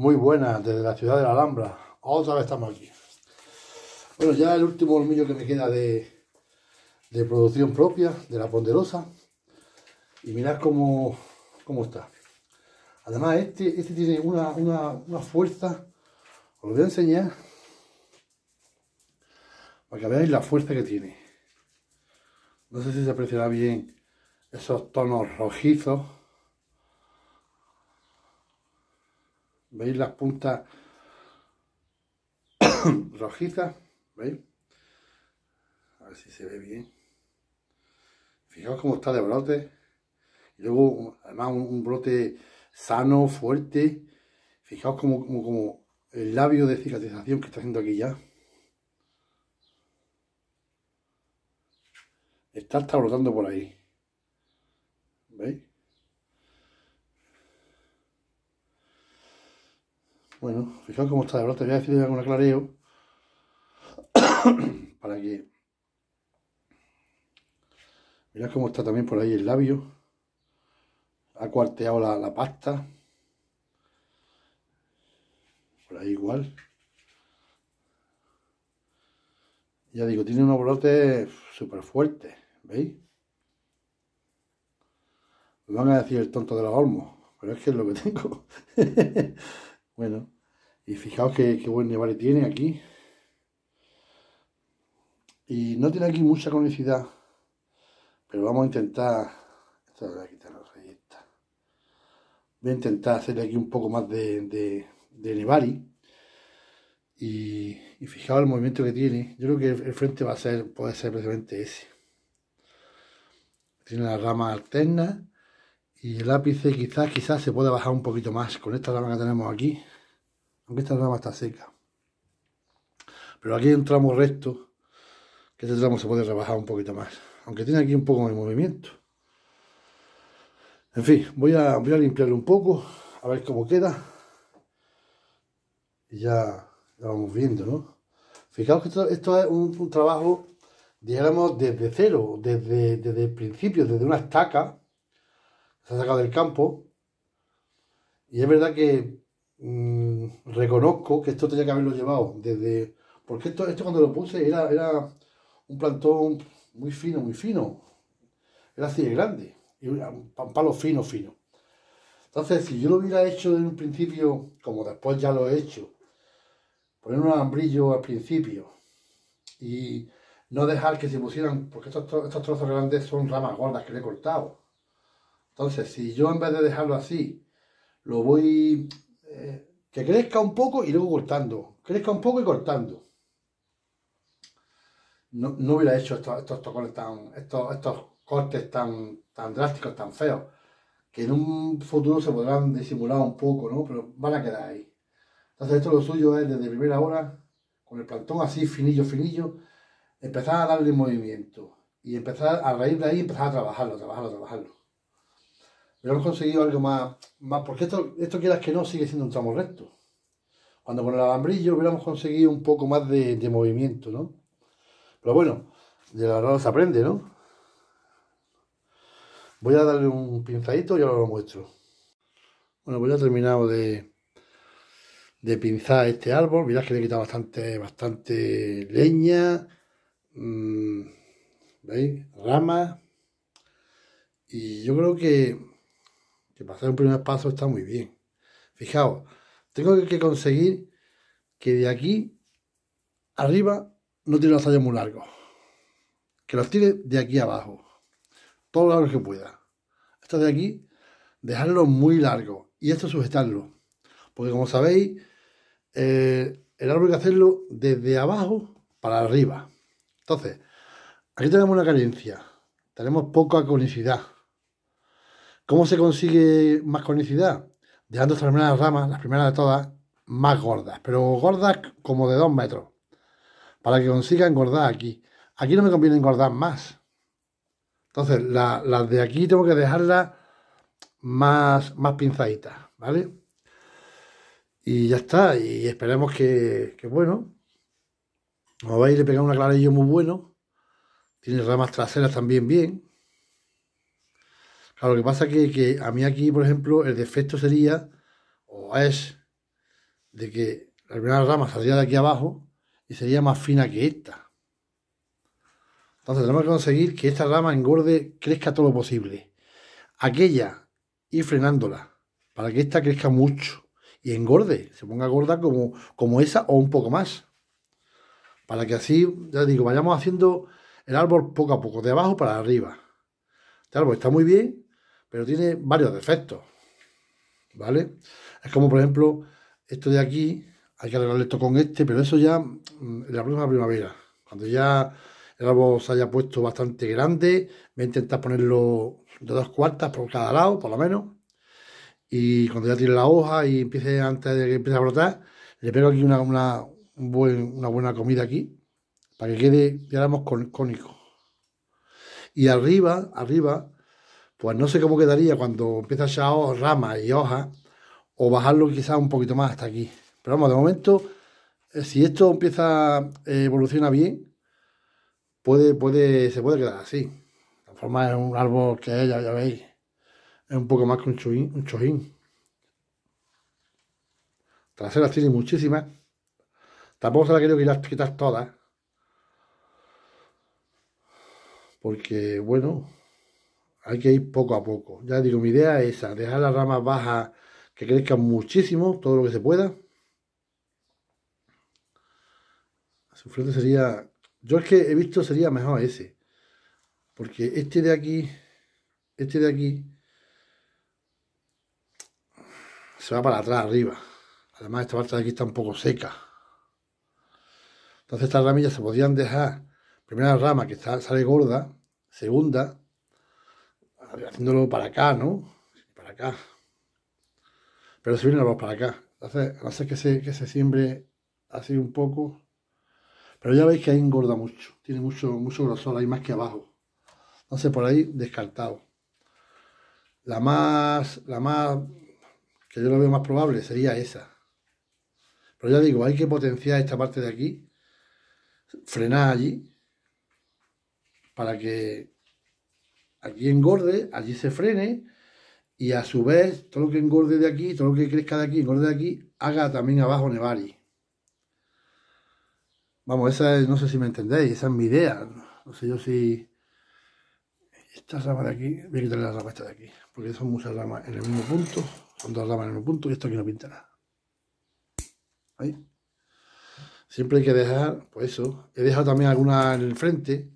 Muy buenas, desde la ciudad de la Alhambra. Otra vez estamos aquí. Bueno, ya el último hormillo que me queda de, de producción propia, de la ponderosa. Y mirad cómo, cómo está. Además, este, este tiene una, una, una fuerza. Os lo voy a enseñar. Para que veáis la fuerza que tiene. No sé si se apreciará bien esos tonos rojizos. ¿Veis las puntas rojizas? ¿Veis? A ver si se ve bien. Fijaos cómo está de brote. Y luego, además, un, brote sano, fuerte. Fijaos como, como, el labio de cicatrización que está haciendo aquí ya. Está, hasta brotando por ahí. ¿Veis? Bueno, fijaos cómo está de brote. voy a decir algún aclareo para que. Mirad cómo está también por ahí el labio. Ha cuarteado la, la pasta. Por ahí igual. Ya digo, tiene unos brotes súper fuertes, ¿veis? Me van a decir el tonto de los olmos, pero es que es lo que tengo. Bueno, y fijaos qué, buen nevare tiene aquí. Y no tiene aquí mucha conicidad, pero vamos a intentar... voy a intentar hacerle aquí un poco más de, de, nevari. Y, fijaos el movimiento que tiene. Yo creo que el, frente va a ser, puede ser precisamente ese. Tiene las ramas alternas y el lápiz quizás quizás se pueda bajar un poquito más con esta rama que tenemos aquí aunque esta rama está seca pero aquí hay un tramo recto que este tramo se puede rebajar un poquito más aunque tiene aquí un poco de movimiento en fin voy a, voy a limpiarlo un poco a ver cómo queda y ya, vamos viendo no fijaos que esto, es un, trabajo digamos desde cero desde el principio desde una estaca se ha sacado del campo. Y es verdad que mm, reconozco que esto tenía que haberlo llevado desde. Porque esto, cuando lo puse era, era un plantón muy fino, muy fino. Era así de grande. Y un palo fino, fino. Entonces, si yo lo hubiera hecho en un principio, como después ya lo he hecho, poner un alambrillo al principio y no dejar que se pusieran, porque estos, estos trozos grandes son ramas gordas que le he cortado. Entonces, si yo en vez de dejarlo así, lo voy eh, que crezca un poco y luego cortando, crezca un poco y cortando. No, hubiera hecho estos, tan, estos, cortes tan, tan drásticos, tan feos, que en un futuro se podrán disimular un poco, ¿no? Pero van a quedar ahí. Entonces esto lo suyo es desde primera hora, con el plantón así, finillo, finillo, empezar a darle movimiento y empezar a raíz de ahí, empezar a trabajarlo, trabajarlo, trabajarlo pero conseguido algo más, más porque esto, esto quieras que no, sigue siendo un tramo recto. Cuando con el alambrillo hubiéramos conseguido un poco más de, movimiento, ¿no? Pero bueno, de la verdad se aprende, ¿no? Voy a darle un pinzadito y ahora lo muestro. Bueno, pues ya he terminado de, de pinzar este árbol. Mirad que le he quitado bastante, bastante leña. Mm, ¿Veis? Ramas. Y yo creo que que pasar un primer paso está muy bien. Fijaos, tengo que conseguir que de aquí arriba no tiene los tallos muy largos. Que los tire de aquí abajo. todo lo que pueda. Esto de aquí, dejarlo muy largo Y esto sujetarlo. Porque como sabéis, eh, el árbol hay que hacerlo desde abajo para arriba. Entonces, aquí tenemos una carencia. Tenemos poca conicidad. ¿Cómo se consigue más conicidad? Dejando estas primeras ramas, las primeras de todas, más gordas, pero gordas como de 2 metros, para que consiga engordar aquí. Aquí no me conviene engordar más. Entonces, las de aquí tengo que dejarlas más, más pinzaditas, ¿vale? Y ya está, y esperemos que, bueno. Como veis, le pegado un aclarillo muy bueno. Tiene ramas traseras también bien lo que pasa es que, a mí aquí, por ejemplo, el defecto sería, o es, de que la primera rama saldría de aquí abajo y sería más fina que esta. Entonces tenemos que conseguir que esta rama engorde, crezca todo lo posible. Aquella, y frenándola, para que esta crezca mucho y engorde, se ponga gorda como, como esa o un poco más. Para que así, ya digo, vayamos haciendo el árbol poco a poco, de abajo para arriba. Este árbol está muy bien, pero tiene varios defectos. ¿Vale? Es como, por ejemplo, esto de aquí, hay que arreglar esto con este, pero eso ya mm, la próxima primavera, cuando ya el árbol se haya puesto bastante grande, voy a intentar ponerlo de dos cuartas por cada lado, por lo menos, y cuando ya tiene la hoja y empiece antes de que empiece a brotar, le pego aquí una, una, buena comida aquí, para que quede, digamos, cónico. Y arriba, arriba, pues no sé cómo quedaría cuando empieza a echar ramas y hojas, o bajarlo quizás un poquito más hasta aquí. Pero vamos, de momento, eh, si esto empieza, eh, evoluciona bien, puede, puede, se puede quedar así. De forma, es un árbol que ya, veis, es un poco más que un chojín. Traseras tiene muchísimas. Tampoco se las quiero quitar, quitar todas. Porque, bueno, hay que ir poco a poco. Ya digo, mi idea es esa, dejar las ramas bajas que crezcan muchísimo, todo lo que se pueda. Su frente sería... Yo es que he visto sería mejor ese. Porque este de aquí, este de aquí, se va para atrás, arriba. Además, esta parte de aquí está un poco seca. Entonces estas ramillas se podrían dejar, primera rama que está, sale gorda, segunda, haciéndolo para acá, ¿no? Para acá. Pero si viene la voz para acá. Entonces, no sé que se, que se siembre así un poco. Pero ya veis que ahí engorda mucho. Tiene mucho, mucho grosor ahí más que abajo. Entonces por ahí descartado. La más, la más, que yo lo veo más probable sería esa. Pero ya digo, hay que potenciar esta parte de aquí, frenar allí, para que aquí engorde, allí se frene y a su vez todo lo que engorde de aquí, todo lo que crezca de aquí, engorde de aquí, haga también abajo nevari. Vamos, esa es, no sé si me entendéis, esa es mi idea. No sé yo si... Esta rama de aquí, voy a quitarle la rama esta de aquí, porque son muchas ramas en el mismo punto, son dos ramas en el mismo punto y esto aquí no pinta nada. ¿Veis? Siempre hay que dejar, pues eso, he dejado también alguna en el frente,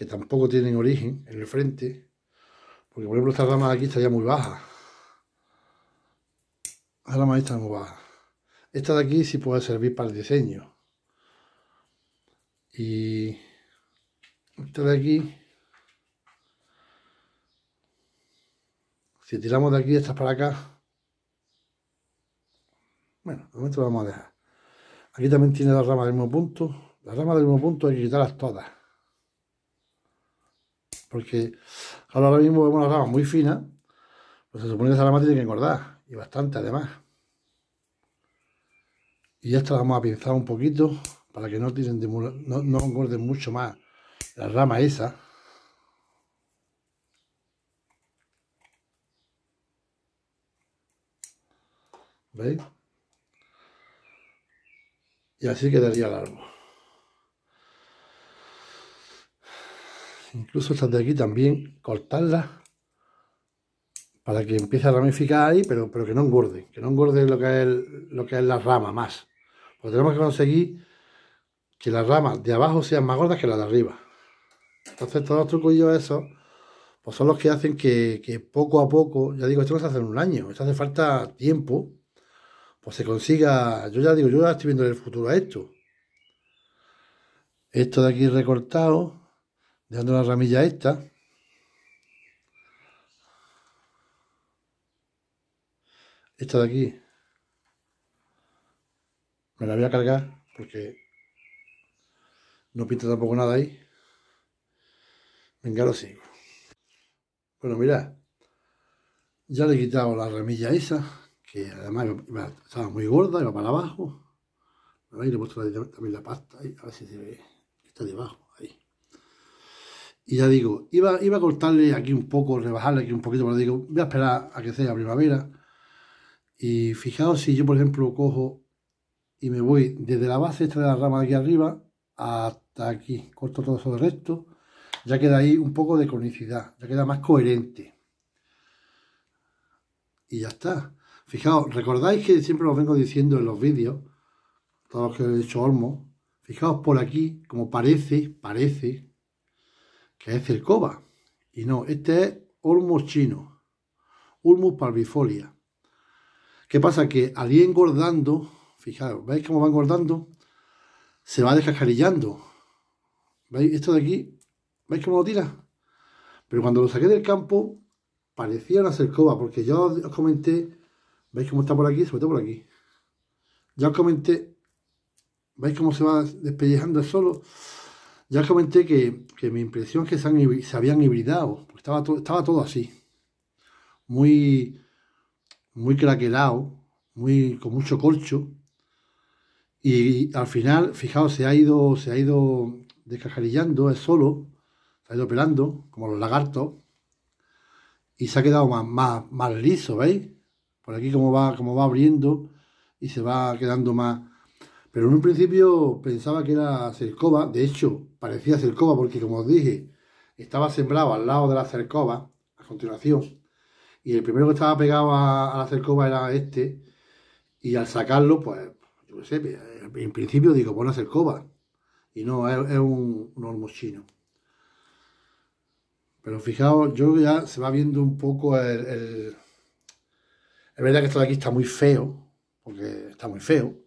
que tampoco tienen origen en el frente, porque por ejemplo esta rama de aquí estaría muy baja. Esta rama esta muy baja. Esta de aquí sí puede servir para el diseño. Y esta de aquí, si tiramos de aquí estas para acá, bueno, de momento vamos a dejar. Aquí también tiene la rama del mismo punto. la rama del mismo punto hay que quitarlas todas. Porque ahora mismo vemos una rama muy fina, pues se supone que esa rama tiene que engordar, y bastante además. Y esta la vamos a pinzar un poquito para que no, no engorden mucho más la rama esa. ¿Veis? Y así quedaría largo. incluso estas de aquí también, cortarlas para que empiece a ramificar ahí, pero, pero que no engorde, que no engorde lo que es, lo que es la rama más. Porque tenemos que conseguir que las ramas de abajo sean más gordas que las de arriba. Entonces todos los trucos eso pues son los que hacen que, poco a poco, ya digo, esto no se hace en un año, esto hace falta tiempo, pues se consiga, yo ya digo, yo ya estoy viendo el futuro a esto. Esto de aquí recortado, dejando la ramilla esta esta de aquí me la voy a cargar porque no pinta tampoco nada ahí venga lo sigo bueno mirad ya le he quitado la ramilla esa que además estaba muy gorda iba para abajo y le he puesto también la pasta ahí, a ver si se ve está debajo y ya digo, iba, iba a cortarle aquí un poco, rebajarle aquí un poquito, pero digo, voy a esperar a que sea primavera. Y fijaos si yo, por ejemplo, cojo y me voy desde la base esta de la rama de aquí arriba hasta aquí, corto todo eso de resto, ya queda ahí un poco de conicidad, ya queda más coherente. Y ya está. Fijaos, recordáis que siempre lo vengo diciendo en los vídeos, todos los que he hecho olmo, fijaos por aquí, como parece, parece, que es cercoba Y no, este es Ulmus chino, Ulmus parvifolia. ¿Qué pasa? Que al ir engordando, fijaros, ¿veis cómo va engordando? Se va descascarillando. ¿Veis esto de aquí? ¿Veis cómo lo tira? Pero cuando lo saqué del campo, parecía una cercoba, porque ya os comenté, ¿veis cómo está por aquí? Sobre todo por aquí. Ya os comenté, ¿veis cómo se va despellejando el solo? Ya comenté que, mi impresión es que se, habían hibridado, estaba, estaba todo así, muy, muy craquelado, muy, con mucho corcho, y al final, fijaos, se ha ido, se ha ido descajarillando, es solo, se ha ido pelando, como los lagartos, y se ha quedado más, más, liso, ¿veis? Por aquí como va, como va abriendo y se va quedando más, pero en un principio pensaba que era cercoba de hecho parecía Cercoba, porque como os dije, estaba sembrado al lado de la cercoba a continuación, y el primero que estaba pegado a, la cercoba era este, y al sacarlo, pues, yo no sé, en principio digo, bueno, pues, la y no, es, un, un Pero fijaos, yo ya se va viendo un poco el... Es verdad que esto de aquí está muy feo, porque está muy feo,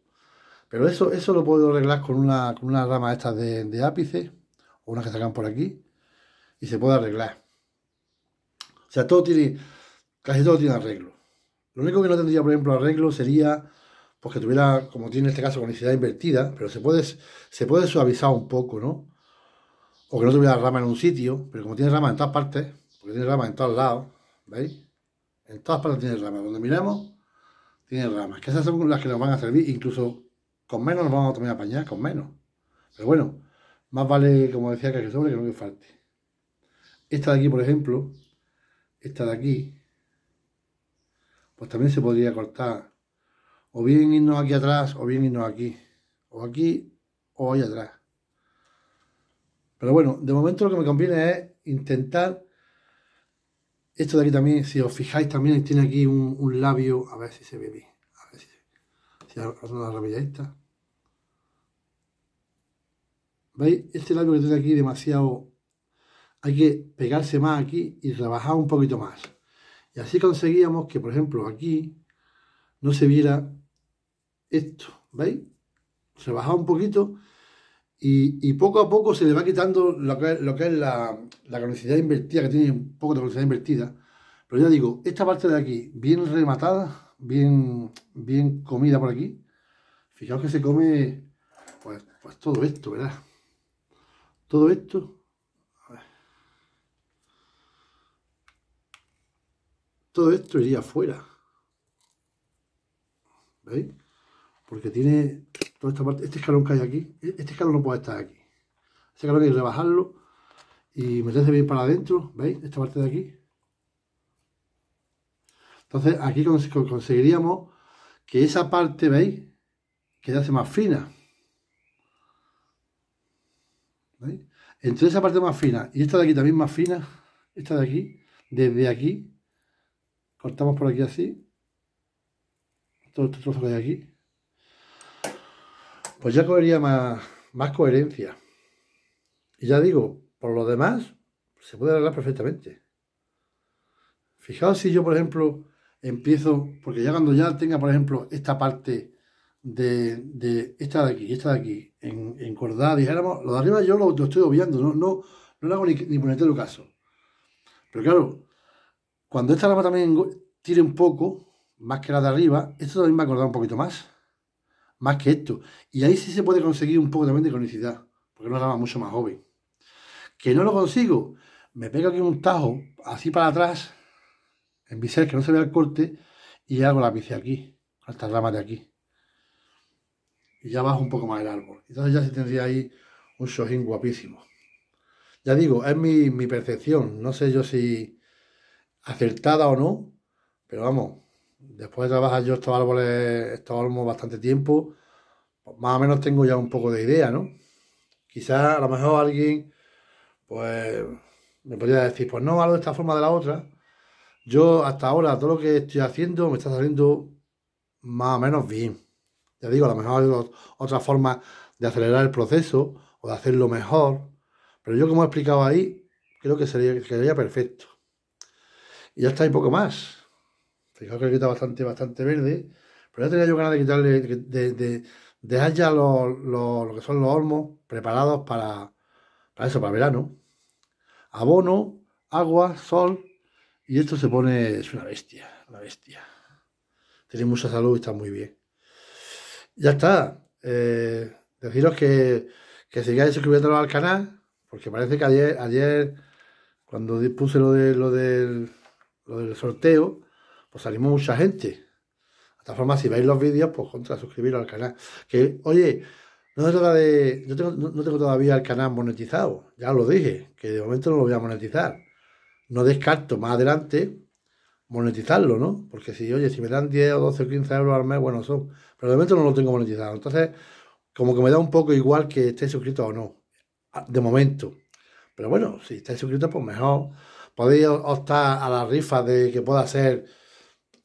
pero eso, eso lo puedo arreglar con una, con rama estas de, de, ápice, o una que sacan por aquí, y se puede arreglar. O sea, todo tiene, casi todo tiene arreglo. Lo único que no tendría, por ejemplo, arreglo sería, pues que tuviera, como tiene en este caso, con necesidad invertida, pero se puede, se puede suavizar un poco, ¿no? O que no tuviera rama en un sitio, pero como tiene rama en todas partes, porque tiene rama en todos lados, ¿veis? En todas partes tiene rama. Donde miramos, tiene ramas. Que esas son las que nos van a servir, incluso con menos nos vamos a a apañar, con menos. Pero bueno, más vale, como decía, que sobre que no que falte. Esta de aquí, por ejemplo, esta de aquí, pues también se podría cortar. O bien irnos aquí atrás, o bien irnos aquí. O aquí, o ahí atrás. Pero bueno, de momento lo que me conviene es intentar... Esto de aquí también, si os fijáis, también tiene aquí un labio, a ver si se ve bien es la ¿Veis? Este lado que tiene aquí demasiado... Hay que pegarse más aquí y rebajar un poquito más. Y así conseguíamos que, por ejemplo, aquí no se viera esto. ¿Veis? baja un poquito y, poco a poco se le va quitando lo que, es la, la invertida, que tiene un poco de velocidad invertida. Pero ya digo, esta parte de aquí, bien rematada, bien, bien comida por aquí. Fijaos que se come pues, pues todo esto, ¿verdad? Todo esto. Todo esto iría afuera. ¿Veis? Porque tiene toda esta parte. Este escalón que hay aquí. E-, este escalón no puede estar aquí. Este escalón hay que rebajarlo y meterse bien para adentro. ¿Veis? Esta parte de aquí. Entonces aquí conseguiríamos que esa parte, ¿veis? Quedase más fina. ¿Veis? Entre esa parte más fina y esta de aquí también más fina, esta de aquí, desde aquí, cortamos por aquí así, todo este trozo que aquí, pues ya cogería más, más coherencia. Y ya digo, por lo demás, se puede arreglar perfectamente. Fijaos si yo, por ejemplo, empiezo, porque ya cuando ya tenga, por ejemplo, esta parte de, esta de aquí, esta de aquí, en, en cordada, dijéramos, lo de arriba yo lo, estoy obviando, no, no, no le hago ni, ni el caso. Pero claro, cuando esta rama también tire un poco, más que la de arriba, esto también va a acordar un poquito más, más que esto. Y ahí sí se puede conseguir un poco también de conicidad, porque es una rama mucho más joven. Que no lo consigo, me pego aquí un tajo, así para atrás, en bisel que no se vea el corte y hago la bici aquí, hasta estas ramas de aquí. Y ya bajo un poco más el árbol. Entonces ya se tendría ahí un shojín guapísimo. Ya digo, es mi, percepción. No sé yo si acertada o no, pero vamos, después de trabajar yo estos árboles, estos olmos bastante tiempo, pues más o menos tengo ya un poco de idea, ¿no? Quizás a lo mejor alguien, pues, me podría decir, pues no, algo de esta forma de la otra, yo hasta ahora todo lo que estoy haciendo me está saliendo más o menos bien. Ya digo, a lo mejor hay otra forma de acelerar el proceso o de hacerlo mejor, pero yo como he explicado ahí, creo que sería, perfecto. Y ya está, ahí poco más. Fijaos que está bastante, bastante verde, pero ya tenía yo ganas de quitarle, de, dejar ya lo, que son los olmos preparados para, para eso, para verano. Abono, agua, sol y esto se pone, es una bestia, una bestia. Tiene mucha salud y está muy bien. Ya está. Eh, deciros que, que sigáis suscribiéndonos al canal, porque parece que ayer, ayer cuando puse lo, de, lo, del, lo del sorteo, pues salimos mucha gente. De todas formas, si veis los vídeos, pues contra, suscribiros al canal. Que, oye, no de. Yo tengo, no tengo todavía el canal monetizado, ya lo dije, que de momento no lo voy a monetizar no descarto más adelante monetizarlo, ¿no? Porque si, oye, si me dan 10 o 12 o 15 euros al mes, bueno, son. Pero de momento no lo tengo monetizado. Entonces, como que me da un poco igual que estéis suscrito o no. De momento. Pero bueno, si estáis suscritos, pues mejor. Podéis optar a la rifa de que pueda ser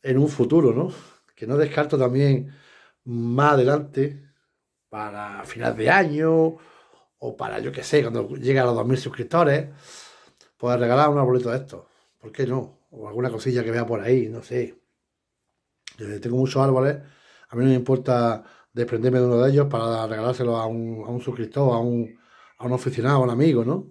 en un futuro, ¿no? Que no descarto también más adelante, para final de año, o para yo qué sé, cuando llegue a los 2.000 suscriptores poder pues, regalar un arbolito de estos. ¿Por qué no? O alguna cosilla que vea por ahí, no sé. tengo muchos árboles, a mí no me importa desprenderme de uno de ellos para regalárselo a un, suscriptor, a un, a aficionado, a un amigo, ¿no?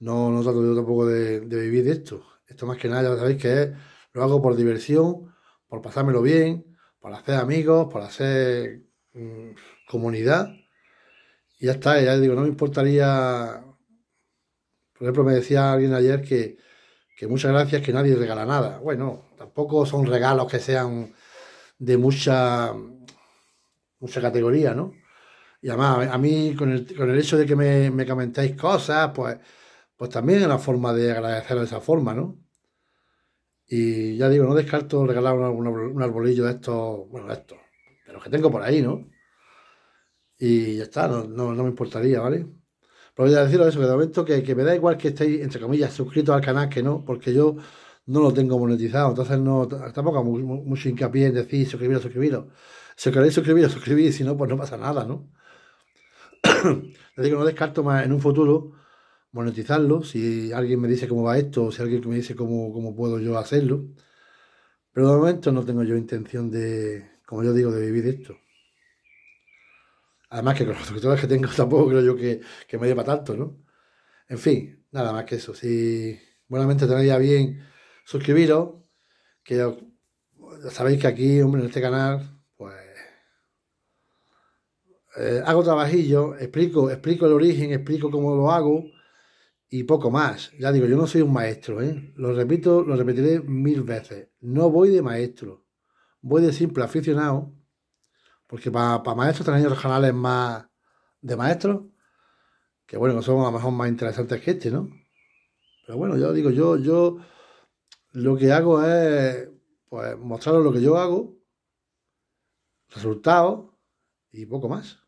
No, no trato yo tampoco de, vivir de esto. Esto más que nada, ya sabéis que lo hago por diversión, por pasármelo bien, por hacer amigos, por hacer mm, comunidad. Y ya está, ya digo, no me importaría por ejemplo, me decía alguien ayer que, que muchas gracias que nadie regala nada. Bueno, tampoco son regalos que sean de mucha, mucha categoría, ¿no? Y además, a mí, con el, hecho de que me, me, cosas, pues, pues también es la forma de agradecer de esa forma, ¿no? Y ya digo, no descarto regalar un, arbolillo de estos, bueno, de estos, de los que tengo por ahí, ¿no? Y ya está, no, no me importaría, ¿vale? Pero voy a deciros eso, que de momento que, me da igual que estéis, entre comillas, suscritos al canal que no, porque yo no lo tengo monetizado. Entonces no tampoco hago mucho hincapié en decir suscribiros, suscribiros. Si queréis suscribiros, suscribiros, si no, pues no pasa nada, ¿no? Les digo, no descarto más en un futuro monetizarlo, si alguien me dice cómo va esto, o si alguien me dice cómo, cómo puedo yo hacerlo. Pero de momento no tengo yo intención de, como yo digo, de vivir esto. Además que con los tutores que tengo tampoco creo yo que, me dé para tanto, ¿no? En fin, nada más que eso. Si buenamente tenéis bien suscribiros, que sabéis que aquí, hombre, en este canal, pues eh, hago trabajillo, explico, explico el origen, explico cómo lo hago y poco más. Ya digo, yo no soy un maestro, ¿eh? Lo repito, lo repetiré mil veces. No voy de maestro, voy de simple aficionado porque para, maestros traen los canales más de maestros, que bueno, son a lo mejor más interesantes que este, ¿no? Pero bueno, yo digo, yo, yo lo que hago es pues mostraros lo que yo hago, resultados y poco más.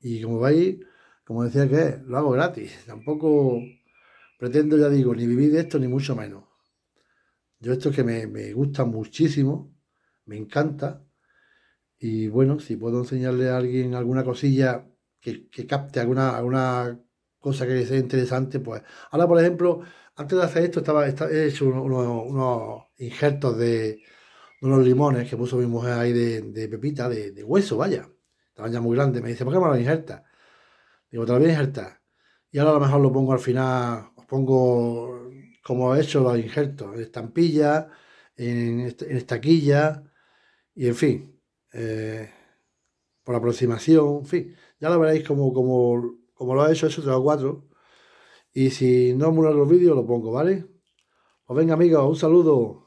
Y como veis, como decía que lo hago gratis. Tampoco pretendo, ya digo, ni vivir de esto, ni mucho menos. Yo esto que me, me gusta muchísimo, me encanta y bueno, si puedo enseñarle a alguien alguna cosilla que, capte alguna, alguna cosa que sea interesante, pues. Ahora, por ejemplo, antes de hacer esto, estaba, estaba he hecho unos injertos de, unos limones que puso mi mujer ahí de, pepita, de, hueso, vaya. Estaban ya muy grandes. Me dice, ¿por qué me lo injerta? Digo, te lo voy a injertar. Y ahora a lo mejor lo pongo al final, os pongo como he hecho los injertos, en estampilla, en, en estaquilla, y en fin. Eh, por aproximación, en fin, ya lo veréis como, como, lo ha hecho, eso 3 cuatro Y si no muero los vídeos, lo pongo, ¿vale? Pues venga, amigos, un saludo.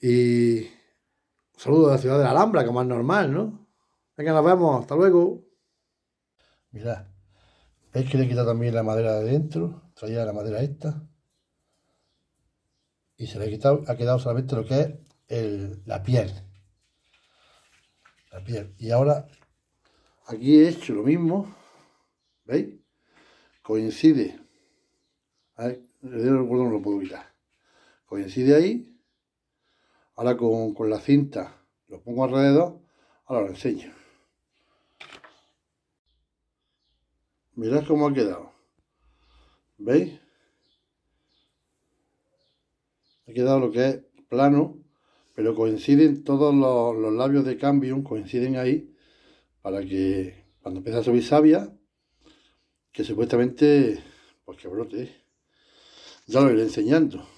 Y un saludo de la ciudad de Alhambra, como es normal, ¿no? Venga, nos vemos, hasta luego. Mirad, veis que le quita también la madera de dentro, traía la madera esta. Y se le ha quitado, ha quedado solamente lo que es la piel. Y ahora aquí he hecho lo mismo, ¿veis? Coincide. A ver, el no lo puedo quitar. Coincide ahí. Ahora con, con la cinta lo pongo alrededor, ahora lo enseño. Mirad cómo ha quedado. ¿Veis? Ha quedado lo que es plano pero coinciden todos los, labios de Cambium, coinciden ahí, para que cuando empiece a subir savia, que supuestamente, pues que brote, ya lo iré enseñando.